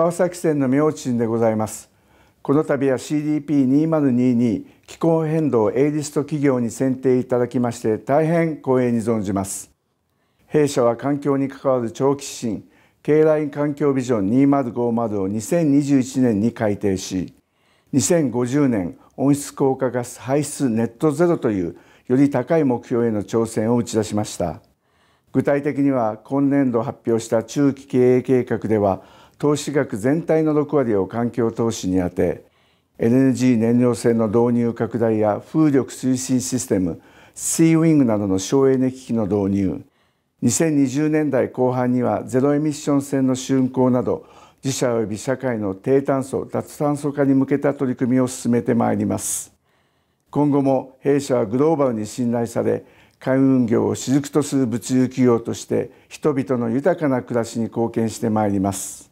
川崎線の明珍でございますこの度は CDP2022 気候変動エイリスト企業に選定いただきまして大変光栄に存じます弊社は環境に関わる長期指針 K ライン環境ビジョン2050を2021年に改定し2050年温室効果ガス排出ネットゼロというより高い目標への挑戦を打ち出しました具体的には今年度発表した中期経営計画では投資額全体の6割を環境投資に充て LNG 燃料船の導入拡大や風力推進システムシーウィングなどの省エネ機器の導入2020年代後半にはゼロエミッション船の竣工など自社及び社会の低炭素・脱炭素化に向けた取り組みを進めてまいります今後も弊社はグローバルに信頼され海運業を主軸とする物流企業として人々の豊かな暮らしに貢献してまいります